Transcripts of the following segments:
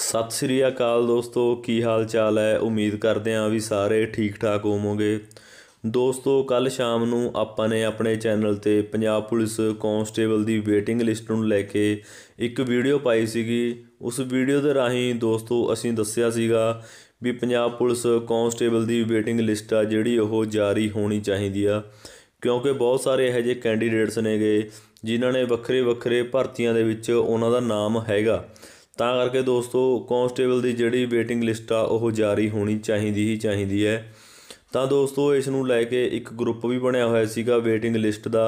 ਸਤਿ ਸ੍ਰੀ ਅਕਾਲ ਦੋਸਤੋ ਕੀ ਹਾਲ ਚਾਲ ਹੈ ਉਮੀਦ ਕਰਦੇ ਹਾਂ ਵੀ ਸਾਰੇ ਠੀਕ ਠਾਕ ਹੋਵੋਗੇ ਦੋਸਤੋ ਕੱਲ ਸ਼ਾਮ ਨੂੰ ਆਪਾਂ ਨੇ ਆਪਣੇ ਚੈਨਲ ਤੇ ਪੰਜਾਬ ਪੁਲਿਸ ਕਾਂਸਟੇਬਲ ਦੀ ਵੇਟਿੰਗ ਲਿਸਟ ਨੂੰ ਲੈ ਕੇ ਇੱਕ ਵੀਡੀਓ ਪਾਈ ਸੀਗੀ ਉਸ ਵੀਡੀਓ ਦੇ ਰਾਹੀਂ ਦੋਸਤੋ ਅਸੀਂ ਦੱਸਿਆ ਸੀਗਾ ਵੀ ਪੰਜਾਬ ਪੁਲਿਸ ਕਾਂਸਟੇਬਲ ਦੀ ਵੇਟਿੰਗ ਲਿਸਟ ਆ ਜਿਹੜੀ ਉਹ ਜਾਰੀ ਹੋਣੀ ਚਾਹੀਦੀ ਆ ਕਿਉਂਕਿ ਬਹੁਤ ਸਾਰੇ ਇਹੋ ਜਿਹੇ ਕੈਂਡੀਡੇਟਸ ਨੇਗੇ ਜਿਨ੍ਹਾਂ ਨੇ ਵੱਖਰੇ ਵੱਖਰੇ ਭਰਤੀਆਂ ਦੇ ਵਿੱਚ ਉਹਨਾਂ ਦਾ ਨਾਮ ਹੈਗਾ ਤਾਂ ਕਰਕੇ ਦੋਸਤੋ ਕਾਂਸਟੇਬਲ ਦੀ ਜਿਹੜੀ ਵੇਟਿੰਗ ਲਿਸਟ ਆ ਉਹ ਜਾਰੀ ਹੋਣੀ ਚਾਹੀਦੀ ਹੀ ਚਾਹੀਦੀ ਹੈ ਤਾਂ ਦੋਸਤੋ ਇਸ ਨੂੰ ਲੈ ਕੇ ਇੱਕ ਗਰੁੱਪ ਵੀ ਬਣਿਆ ਹੋਇਆ ਸੀਗਾ ਵੇਟਿੰਗ ਲਿਸਟ ਦਾ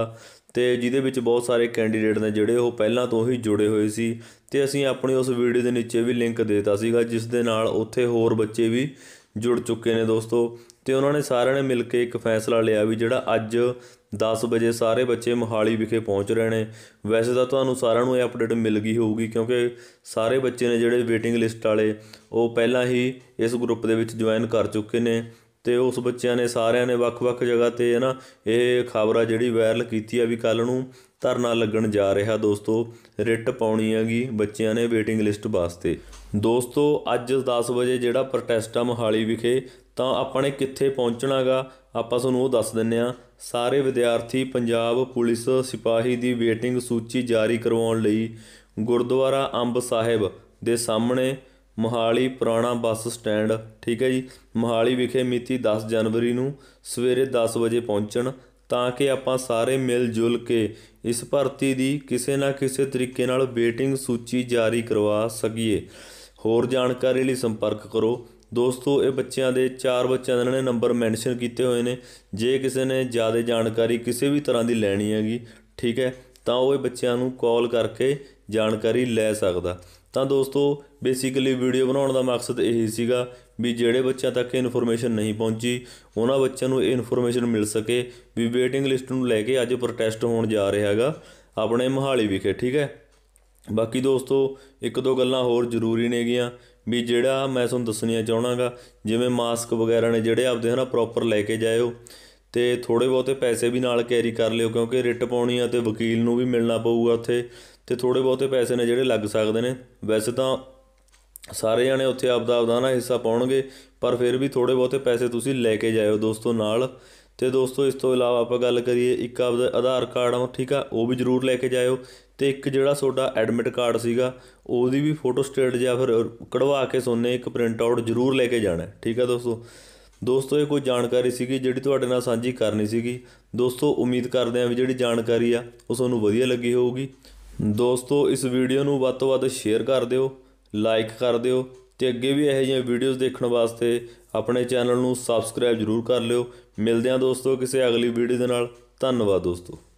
ਤੇ ਜਿਹਦੇ ਵਿੱਚ ਬਹੁਤ ਸਾਰੇ ਕੈਂਡੀਡੇਟ ਨੇ ਜਿਹੜੇ ਉਹ ਪਹਿਲਾਂ ਤੋਂ ਹੀ ਜੁੜੇ ਹੋਏ ਸੀ ਤੇ ਅਸੀਂ ਆਪਣੀ ਉਸ ਵੀਡੀਓ ਦੇ ਨੀਚੇ ਵੀ ਲਿੰਕ ਦੇਤਾ ਸੀਗਾ ਜਿਸ ਦੇ ਨਾਲ ਉੱਥੇ ਹੋਰ ਬੱਚੇ ਵੀ ਜੁੜ ਚੁੱਕੇ ਨੇ ਦੋਸਤੋ ਤੇ ਉਹਨਾਂ ਨੇ ਸਾਰਿਆਂ ਨੇ ਮਿਲ ਕੇ ਇੱਕ ਫੈਸਲਾ ਲਿਆ ਵੀ ਜਿਹੜਾ ਅੱਜ 10 ਵਜੇ ਸਾਰੇ ਬੱਚੇ ਮੋਹਾਲੀ ਵਿਖੇ ਪਹੁੰਚ ਰਹੇ ਨੇ ਵੈਸੇ ਤਾਂ ਤੁਹਾਨੂੰ ਸਾਰਿਆਂ ਨੂੰ ਇਹ ਅਪਡੇਟ ਮਿਲ ਗਈ ਹੋਊਗੀ ਕਿਉਂਕਿ ਸਾਰੇ ਬੱਚੇ ਨੇ ਜਿਹੜੇ ਵੇਟਿੰਗ ਲਿਸਟ ਵਾਲੇ ਉਹ ਪਹਿਲਾਂ ਹੀ ਇਸ ਗਰੁੱਪ ਦੇ ਵਿੱਚ ਜੁਆਇਨ ਕਰ ਚੁੱਕੇ ਨੇ ਤੇ ਉਸ ਬੱਚਿਆਂ ਨੇ ਸਾਰਿਆਂ ਨੇ ਵੱਖ-ਵੱਖ ਜਗ੍ਹਾ ਤੇ ਹਨਾ ਇਹ ਖਬਰਾਂ ਜਿਹੜੀ ਵਾਇਰਲ ਕੀਤੀ ਆ ਵੀ ਕੱਲ ਨੂੰ ਧਰਨਾ ਲੱਗਣ ਜਾ ਰਿਹਾ ਦੋਸਤੋ ਰਿੱਟ ਪਾਉਣੀ ਹੈਗੀ ਬੱਚਿਆਂ ਨੇ ਵੇਟਿੰਗ ਲਿਸਟ ਵਾਸਤੇ ਦੋਸਤੋ ਅੱਜ 10 ਵਜੇ ਜਿਹੜਾ ਪ੍ਰੋਟੈਸਟ ਆ ਮੋਹਾਲੀ ਵਿਖੇ ਤਾਂ ਆਪਾਂ ਨੇ ਕਿੱਥੇ ਪਹੁੰਚਣਾਗਾ ਆਪਾਂ ਤੁਹਾਨੂੰ ਉਹ ਦੱਸ ਦਿੰਨੇ ਆ ਸਾਰੇ ਵਿਦਿਆਰਥੀ ਪੰਜਾਬ ਪੁਲਿਸ ਸਿਪਾਹੀ ਦੀ ਵੇਟਿੰਗ ਸੂਚੀ ਜਾਰੀ ਕਰਵਾਉਣ ਲਈ ਗੁਰਦੁਆਰਾ ਅੰਬ ਸਾਹਿਬ ਦੇ ਸਾਹਮਣੇ ਮੋਹਾਲੀ ਪੁਰਾਣਾ ਬੱਸ ਸਟੈਂਡ ਠੀਕ ਹੈ ਜੀ ਮੋਹਾਲੀ ਵਿਖੇ ਮਿਤੀ 10 ਜਨਵਰੀ ਨੂੰ ਸਵੇਰੇ 10 ਵਜੇ ਪਹੁੰਚਣ ਤਾਂ ਕਿ ਆਪਾਂ ਸਾਰੇ ਮਿਲ ਜੁਲ ਕੇ ਇਸ ਭਰਤੀ ਦੀ ਕਿਸੇ ਨਾ ਕਿਸੇ ਤਰੀਕੇ ਨਾਲ ਵੇਟਿੰਗ ਸੂਚੀ ਜਾਰੀ ਕਰਵਾ ਸਕੀਏ ਹੋਰ ਜਾਣਕਾਰੀ ਲਈ ਸੰਪਰਕ ਕਰੋ ਦੋਸਤੋ ਇਹ ਬੱਚਿਆਂ ਦੇ ਚਾਰ ਬੱਚਿਆਂ ਦੇ ਨੇ ਨੰਬਰ ਮੈਂਸ਼ਨ ਕੀਤੇ ਹੋਏ ਨੇ ਜੇ ਕਿਸੇ ਨੇ ਜ਼ਿਆਦਾ ਜਾਣਕਾਰੀ ਕਿਸੇ ਵੀ ਤਰ੍ਹਾਂ ਦੀ ਲੈਣੀ ਹੈਗੀ ਠੀਕ ਹੈ ਤਾਂ ਉਹ ਇਹ ਬੱਚਿਆਂ ਨੂੰ ਕਾਲ ਕਰਕੇ ਜਾਣਕਾਰੀ ਲੈ ਸਕਦਾ ਤਾਂ ਦੋਸਤੋ ਬੇਸਿਕਲੀ ਵੀਡੀਓ ਬਣਾਉਣ ਦਾ ਮਕਸਦ ਇਹੀ ਸੀਗਾ ਵੀ ਜਿਹੜੇ ਬੱਚਿਆਂ ਤੱਕ ਇਨਫੋਰਮੇਸ਼ਨ ਨਹੀਂ ਪਹੁੰਚੀ ਉਹਨਾਂ ਬੱਚਿਆਂ ਨੂੰ ਇਹ ਇਨਫੋਰਮੇਸ਼ਨ ਮਿਲ ਸਕੇ ਵੀ ਵੇਟਿੰਗ ਲਿਸਟ ਨੂੰ ਲੈ ਕੇ ਅੱਜ ਪ੍ਰੋਟੈਸਟ ਹੋਣ ਜਾ ਰਿਹਾ ਹੈਗਾ ਆਪਣੇ ਮਹਾਲੀ ਵਿਖੇ ਠੀਕ ਹੈ ਬਾਕੀ ਦੋਸਤੋ ਇੱਕ ਦੋ ਗੱਲਾਂ ਹੋਰ ਜ਼ਰੂਰੀ ਨੇਗੀਆਂ ਵੀ ਜਿਹੜਾ ਮੈਂ ਤੁਹਾਨੂੰ ਦੱਸਣੀਆਂ ਚਾਹਣਾਗਾ ਜਿਵੇਂ ਮਾਸਕ ਵਗੈਰਾ ਨੇ ਜਿਹੜੇ ਆਪਦੇ ਹਨਾ ਪ੍ਰੋਪਰ ਲੈ ਕੇ ਜਾਇਓ ਤੇ ਥੋੜੇ ਬਹੁਤੇ ਪੈਸੇ ਵੀ ਨਾਲ ਕੈਰੀ ਕਰ ਲਿਓ ਕਿਉਂਕਿ ਰਿਟ ਪਾਉਣੀ ਆ ਤੇ ਵਕੀਲ ਨੂੰ ਵੀ ਮਿਲਣਾ ਪਊਗਾ ਉੱਥੇ ਤੇ ਥੋੜੇ ਬਹੁਤੇ ਪੈਸੇ ਨੇ ਜਿਹੜੇ ਲੱਗ ਸਕਦੇ ਨੇ ਵੈਸੇ ਤਾਂ ਸਾਰੇ ਜਣੇ ਉੱਥੇ ਆਪਦਾ ਆਪਦਾ ਨਾ ਹਿੱਸਾ ਪਾਉਣਗੇ ਪਰ ਫਿਰ ਵੀ ਥੋੜੇ ਬਹੁਤੇ ਪੈਸੇ ਤੁਸੀਂ ਲੈ ਕੇ ਜਾਇਓ ਦੋਸਤੋ ਨਾਲ ਤੇ ਦੋਸਤੋ ਇਸ ਤੋਂ ਇਲਾਵਾ ਆਪਾਂ ਗੱਲ ਕਰੀਏ ਇੱਕ ਆਪਦਾ ਆਧਾਰ ਕਾਰਡ ਆ ਠੀਕ ਆ ਉਹ ਵੀ ਜ਼ਰੂਰ ਲੈ ਕੇ ਜਾਇਓ ਤੇ ਇੱਕ ਜਿਹੜਾ ਤੁਹਾਡਾ ਐਡਮਿਟ ਕਾਰਡ ਸੀਗਾ ਉਹਦੀ ਵੀ ਫੋਟੋ ਸਟੇਟ ਜਾਂ ਫਿਰ ਕਢਵਾ ਕੇ ਸੋਨੇ ਇੱਕ ਪ੍ਰਿੰਟ ਆਊਟ ਜ਼ਰੂਰ ਲੈ ਕੇ ਜਾਣਾ ਠੀਕ ਆ ਦੋਸਤੋ ਦੋਸਤੋ ਇਹ ਕੋਈ ਜਾਣਕਾਰੀ ਸੀਗੀ ਜਿਹੜੀ ਤੁਹਾਡੇ ਨਾਲ ਸਾਂਝੀ ਕਰਨੀ ਸੀਗੀ ਦੋਸਤੋ ਉਮੀਦ ਕਰਦੇ ਆ ਵੀ ਜਿਹੜੀ ਜਾਣਕਾਰੀ ਆ ਉਹ ਤੁਹਾਨੂੰ ਵਧੀਆ ਲੱਗੀ ਹੋਊਗੀ ਦੋਸਤੋ ਇਸ ਵੀਡੀਓ ਨੂੰ ਵੱਧ ਤੋਂ ਵੱਧ ਸ਼ੇਅਰ ਕਰ ਦਿਓ ਲਾਈਕ ਕਰ ਦਿਓ ਤੇ ਅੱਗੇ ਵੀ ਇਹੋ ਜਿਹੇ ਵੀਡੀਓਜ਼ ਦੇਖਣ ਵਾਸਤੇ ਆਪਣੇ ਚੈਨਲ ਨੂੰ ਸਬਸਕ੍ਰਾਈਬ ਜ਼ਰੂਰ ਕਰ ਲਿਓ ਮਿਲਦੇ ਹਾਂ ਦੋਸਤੋ ਕਿਸੇ ਅਗਲੀ ਵੀਡੀਓ ਦੇ ਨਾਲ ਧੰਨਵਾਦ ਦੋਸਤੋ